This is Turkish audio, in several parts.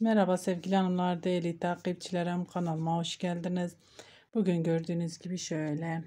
Merhaba sevgili hanımlar, değerli takipçilerim kanalıma hoş geldiniz. Bugün gördüğünüz gibi şöyle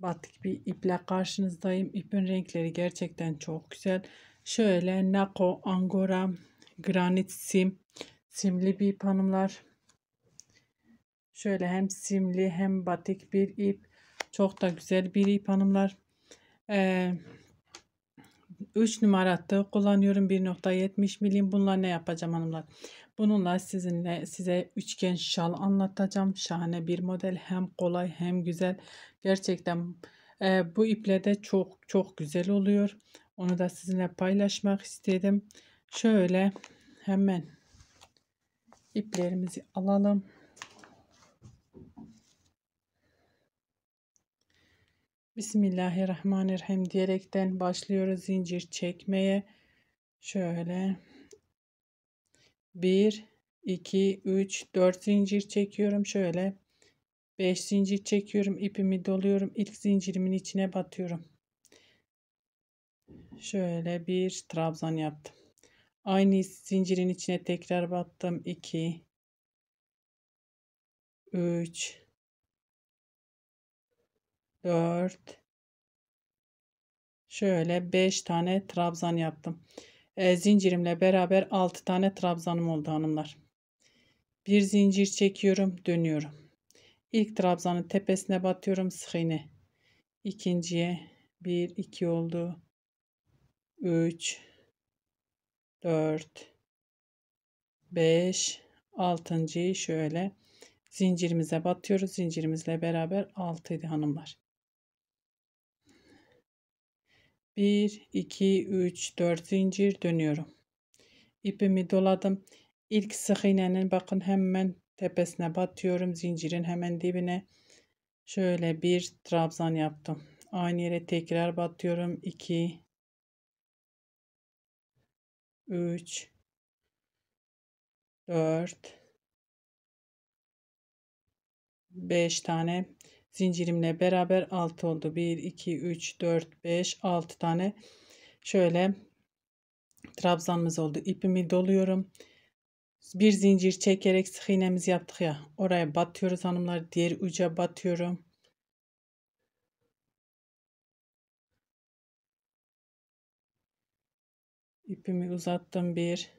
batik bir iple karşınızdayım. İpin renkleri gerçekten çok güzel. Şöyle nako, angora, granit sim, simli bir ip hanımlar. Şöyle hem simli hem batik bir ip. Çok da güzel bir ip hanımlar. Ee, 3 numara tığ kullanıyorum 1.70 milim bunlar ne yapacağım hanımlar bununla sizinle size üçgen şal anlatacağım şahane bir model hem kolay hem güzel gerçekten e, bu iple de çok çok güzel oluyor onu da sizinle paylaşmak istedim şöyle hemen iplerimizi alalım Bismillahirrahmanirrahim diyerekten başlıyoruz zincir çekmeye. Şöyle 1 2 3 4 zincir çekiyorum. Şöyle 5 zincir çekiyorum. ipimi doluyorum. ilk zincirimin içine batıyorum. Şöyle bir trabzan yaptım. Aynı zincirin içine tekrar battım. 2 3 4 şöyle 5 tane trabzan yaptım. E, zincirimle beraber 6 tane trabzanım oldu hanımlar. Bir zincir çekiyorum, dönüyorum. İlk trabzanın tepesine batıyorum sık iğne. İkinciye 1 2 oldu. 3 4 5 6. şöyle zincirimize batıyoruz. Zincirimizle beraber 6 idi hanımlar. 1 2 3 4 zincir dönüyorum. İpimi doladım. İlk sık iğnenin bakın hemen tepesine batıyorum. Zincirin hemen dibine şöyle bir trabzan yaptım. Aynı yere tekrar batıyorum. 2 3 4 5 tane zincirimle beraber 6 oldu. 1, 2, 3, 4, 5, 6 tane şöyle trabzanımız oldu. İpimi doluyorum. Bir zincir çekerek sık iğnemizi yaptık ya. Oraya batıyoruz hanımlar. Diğer uca batıyorum. İpimi uzattım. 1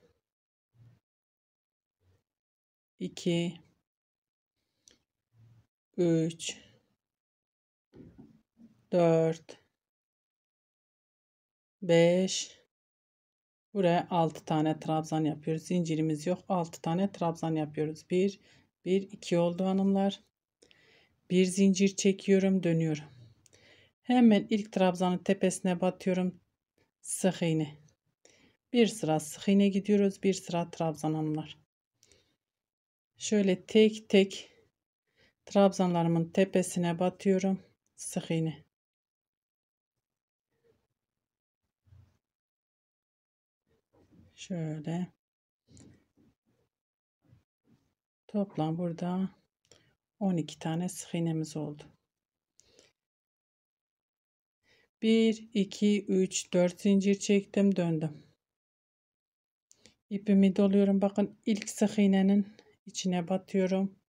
2 3 4 5 buraya 6 tane trabzan yapıyoruz. Zincirimiz yok. 6 tane trabzan yapıyoruz. 1 1 2 oldu hanımlar. Bir zincir çekiyorum, dönüyorum. Hemen ilk trabzanın tepesine batıyorum. Sık iğne. Bir sıra sık iğne gidiyoruz. Bir sıra trabzan hanımlar. Şöyle tek tek trabzanlarımın tepesine batıyorum. Sık iğne. Şöyle. Toplam burada 12 tane sık iğnemiz oldu. 1, 2, 3, 4 zincir çektim döndüm. İpimi doluyorum. Bakın ilk sık iğnenin içine batıyorum.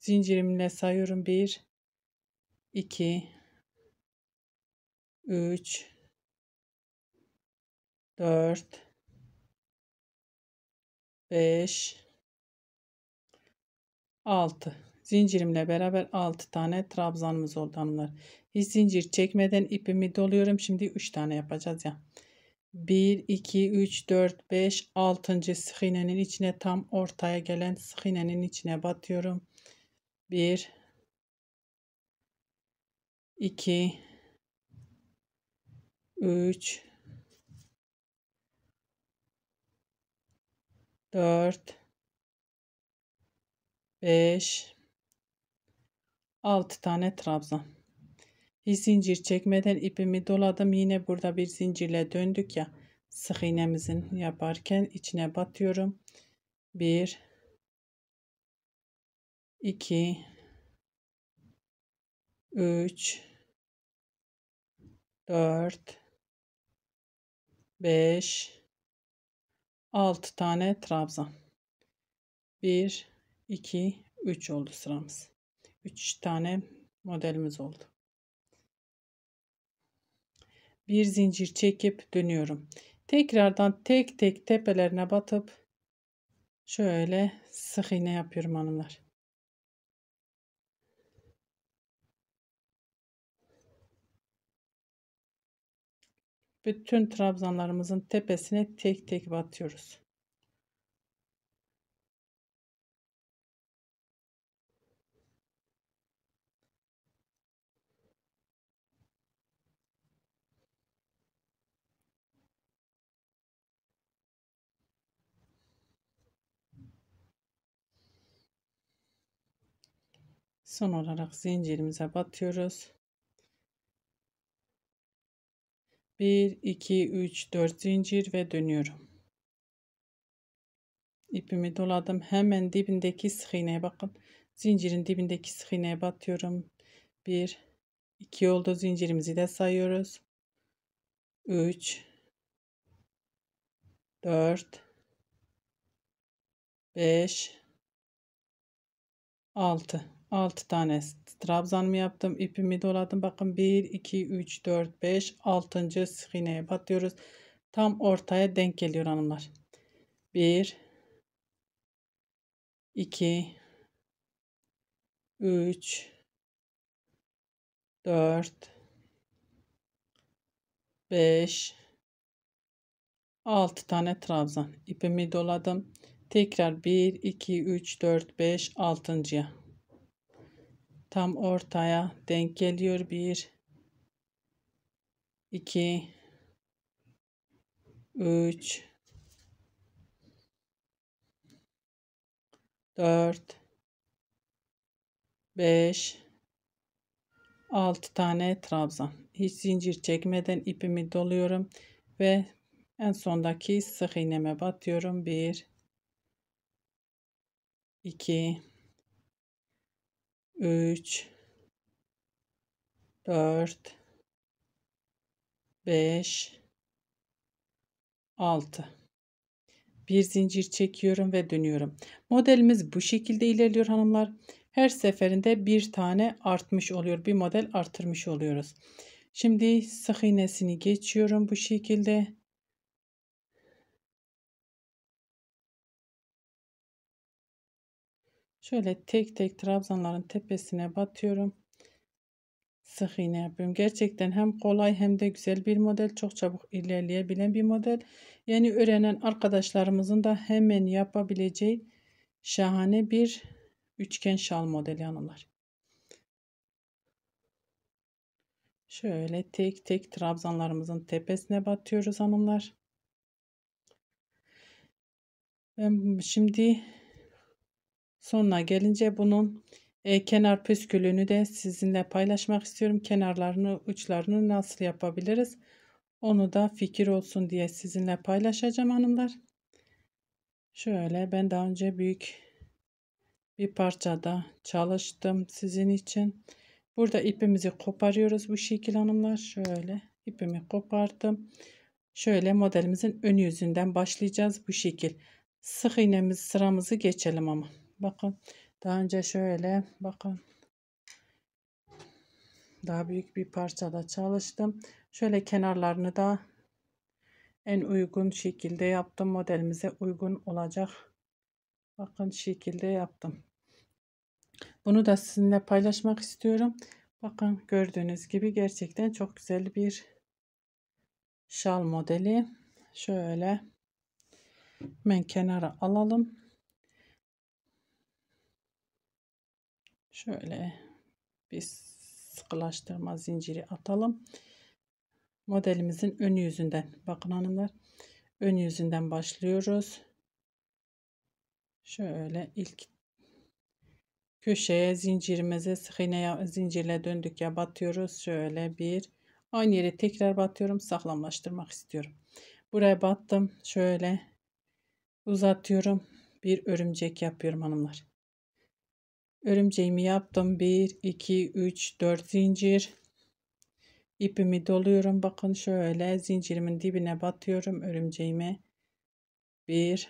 Zincirimle sayıyorum. 1, 2, 3, 4 5 6 zincirimle beraber 6 tane trabzanımız oldu hanımlar. Hiç zincir çekmeden ipimi doluyorum. Şimdi 3 tane yapacağız ya. 1 2 3 4 5 6. sık iğnenin içine tam ortaya gelen sık iğnenin içine batıyorum. 1 2 3 4 5 6 tane trabzan. Bir zincir çekmeden ipimi doladım. Yine burada bir zincirle döndük ya. Sık iğnemizin yaparken içine batıyorum. 1 2 3 4 5 6 tane trabzan. 1, 2, 3 oldu sıramız. 3 tane modelimiz oldu. Bir zincir çekip dönüyorum. Tekrardan tek tek tepelerine batıp şöyle sık iğne yapıyorum hanımlar. bütün trabzanlarımızın tepesine tek tek batıyoruz. Son olarak zincirimize batıyoruz. 1 2 3 4 zincir ve dönüyorum İpimi doladım hemen dibindeki sık iğneye bakın zincirin dibindeki sık iğneye batıyorum 1 2 oldu zincirimizi de sayıyoruz 3 4 5 6 6 tane trabzan mı yaptım İpimi doladım bakın 1 2 3 4 5 6. sık iğneye batıyoruz tam ortaya denk geliyor hanımlar 1 2 3 4 5 6 tane trabzan İpimi doladım tekrar 1 2 3 4 5 altıncıya tam ortaya denk geliyor. 1 2 3 4 5 6 tane trabzan. Hiç zincir çekmeden ipimi doluyorum ve en sondaki sık iğneme batıyorum. 1 2 3 4 5 6 bir zincir çekiyorum ve dönüyorum. Modelimiz bu şekilde ilerliyor hanımlar. Her seferinde bir tane artmış oluyor. Bir model artırmış oluyoruz. Şimdi sık iğnesini geçiyorum bu şekilde. Şöyle tek tek trabzanların tepesine batıyorum. Sık iğne yapıyorum. Gerçekten hem kolay hem de güzel bir model. Çok çabuk ilerleyebilen bir model. Yeni öğrenen arkadaşlarımızın da hemen yapabileceği şahane bir üçgen şal modeli hanımlar. Şöyle tek tek trabzanlarımızın tepesine batıyoruz hanımlar. Ben şimdi Sonuna gelince bunun e, kenar püskülünü de sizinle paylaşmak istiyorum. Kenarlarını, uçlarını nasıl yapabiliriz? Onu da fikir olsun diye sizinle paylaşacağım hanımlar. Şöyle ben daha önce büyük bir parçada çalıştım sizin için. Burada ipimizi koparıyoruz bu şekil hanımlar. Şöyle ipimi kopardım. Şöyle modelimizin ön yüzünden başlayacağız bu şekil. Sık iğnemiz sıramızı geçelim ama. Bakın daha önce şöyle bakın daha büyük bir parçada çalıştım. Şöyle kenarlarını da en uygun şekilde yaptım. Modelimize uygun olacak. Bakın şekilde yaptım. Bunu da sizinle paylaşmak istiyorum. Bakın gördüğünüz gibi gerçekten çok güzel bir şal modeli. Şöyle hemen kenara alalım. Şöyle bir sıkılaştırma zinciri atalım. Modelimizin ön yüzünden. Bakın hanımlar. Ön yüzünden başlıyoruz. Şöyle ilk köşeye zincirimizi sık iğne zincirle döndük ya batıyoruz. Şöyle bir aynı yere tekrar batıyorum. Sağlamlaştırmak istiyorum. Buraya battım. Şöyle uzatıyorum. Bir örümcek yapıyorum hanımlar. Örümceğimi yaptım. 1, 2, 3, 4 zincir. İpimi doluyorum. Bakın şöyle zincirimin dibine batıyorum örümceğimi. 1,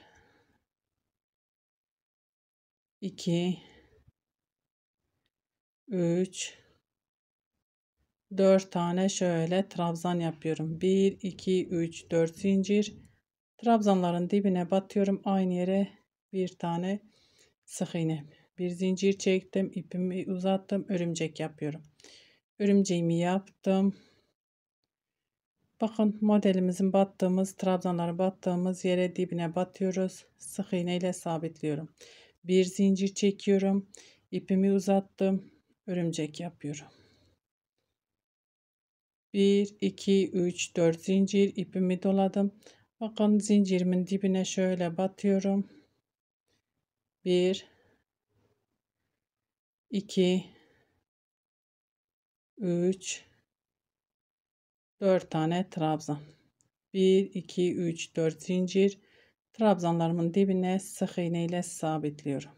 2, 3, 4 tane şöyle trabzan yapıyorum. 1, 2, 3, 4 zincir. Trabzanların dibine batıyorum. Aynı yere bir tane sık iğne. Bir zincir çektim. ipimi uzattım. Örümcek yapıyorum. Örümceğimi yaptım. Bakın modelimizin battığımız, trabzanları battığımız yere dibine batıyoruz. Sık iğne ile sabitliyorum. Bir zincir çekiyorum. ipimi uzattım. Örümcek yapıyorum. 1, 2, 3, 4 zincir ipimi doladım. Bakın zincirimin dibine şöyle batıyorum. 1, 2 3 4 tane trabzan 1 2 3 4 zincir trabzanlarımın dibine sık iğne ile sabitliyorum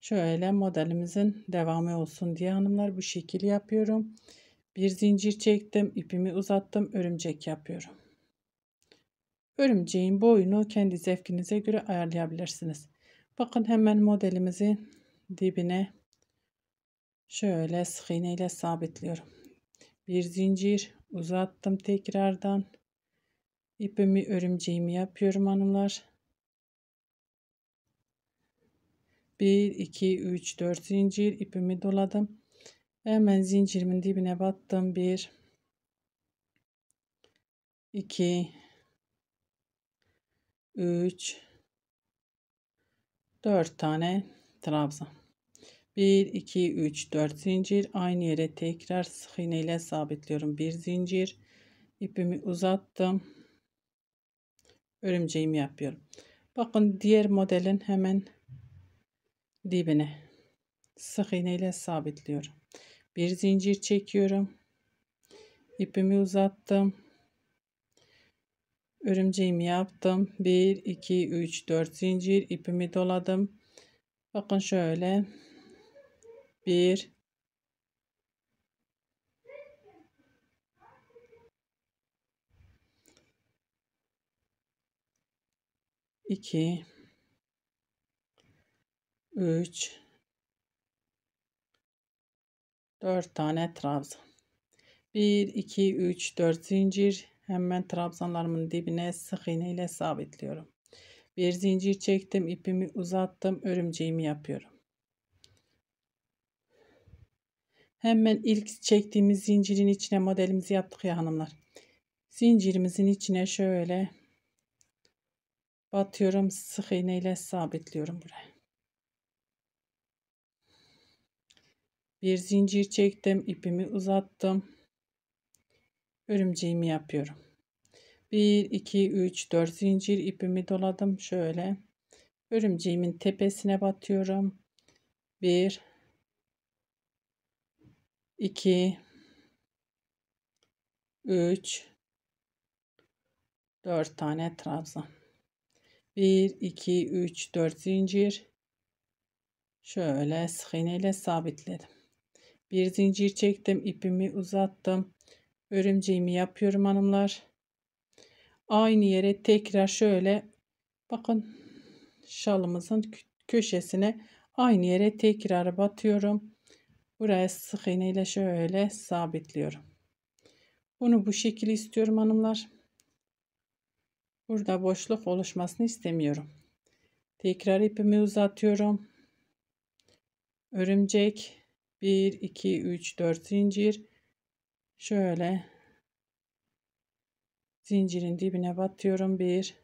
şöyle modelimizin devamı olsun diye hanımlar bu şekil yapıyorum bir zincir çektim ipimi uzattım örümcek yapıyorum örümceğin boyunu kendi zevkinize göre ayarlayabilirsiniz bakın hemen modelimizin dibine şöyle sık ile sabitliyorum. Bir zincir uzattım tekrardan. İpimi örümceğimi yapıyorum hanımlar. 1 2 3 4 zincir ipimi doladım. Hemen zincirimin dibine battım. 1 2 3 4 tane trabzan 1 2 3 4 zincir aynı yere tekrar sık iğne ile sabitliyorum bir zincir ipimi uzattım örümceğimi yapıyorum bakın diğer modelin hemen dibine sık iğne ile sabitliyorum bir zincir çekiyorum ipimi uzattım örümceğimi yaptım 1 2 3 4 zincir ipimi doladım Bakın şöyle. Bir. İki. Üç. Dört tane trabzan. Bir, iki, üç, dört zincir. Hemen trabzanlarımın dibine sık iğne ile sabitliyorum. Bir zincir çektim, ipimi uzattım, örümceğimi yapıyorum. Hemen ilk çektiğimiz zincirin içine modelimizi yaptık ya hanımlar. Zincirimizin içine şöyle batıyorum, sık iğne ile sabitliyorum buraya. Bir zincir çektim, ipimi uzattım. Örümceğimi yapıyorum. 1 2 3 4 zincir ipimi doladım şöyle örümceğimin tepesine batıyorum 1 2 3 4 tane trabzan 1 2 3 4 zincir şöyle sık iğne ile sabitledim bir zincir çektim ipimi uzattım örümceğimi yapıyorum hanımlar aynı yere tekrar şöyle bakın şalımızın köşesine aynı yere tekrar batıyorum. Buraya sık iğne ile şöyle sabitliyorum. Bunu bu şekilde istiyorum hanımlar. Burada boşluk oluşmasını istemiyorum. Tekrar ipimi uzatıyorum. Örümcek 1 2 3 4 zincir şöyle zincirin dibine batıyorum. 1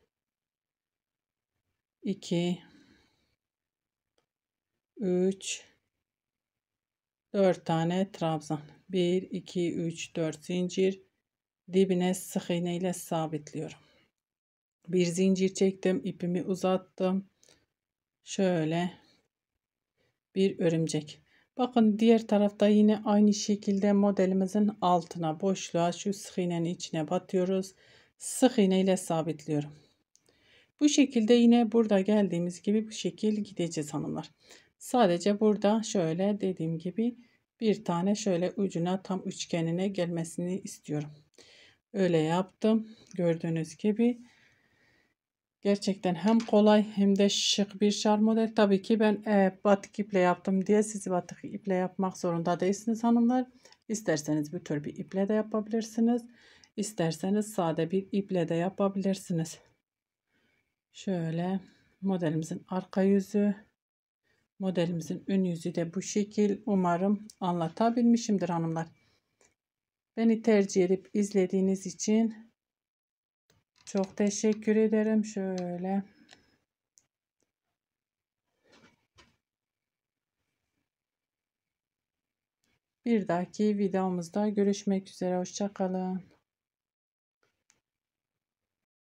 2 3 4 tane trabzan. 1 2 3 4 zincir dibine sık iğne ile sabitliyorum. Bir zincir çektim, ipimi uzattım. Şöyle bir örümcek. Bakın diğer tarafta yine aynı şekilde modelimizin altına boşluğa şu sık iğnenin içine batıyoruz. Sık iğne ile sabitliyorum. Bu şekilde yine burada geldiğimiz gibi bu şekil gideceğiz hanımlar. Sadece burada şöyle dediğim gibi bir tane şöyle ucuna tam üçgenine gelmesini istiyorum. Öyle yaptım. Gördüğünüz gibi Gerçekten hem kolay hem de şık bir şar model. Tabii ki ben e, batık iple yaptım diye sizi batık iple yapmak zorunda değilsiniz hanımlar. İsterseniz bu tür bir iple de yapabilirsiniz. İsterseniz sade bir iple de yapabilirsiniz. Şöyle modelimizin arka yüzü, modelimizin ön yüzü de bu şekil. Umarım anlatabilmişimdir hanımlar. Beni tercih edip izlediğiniz için çok teşekkür ederim. Şöyle. Bir dahaki videomuzda görüşmek üzere. Hoşçakalın.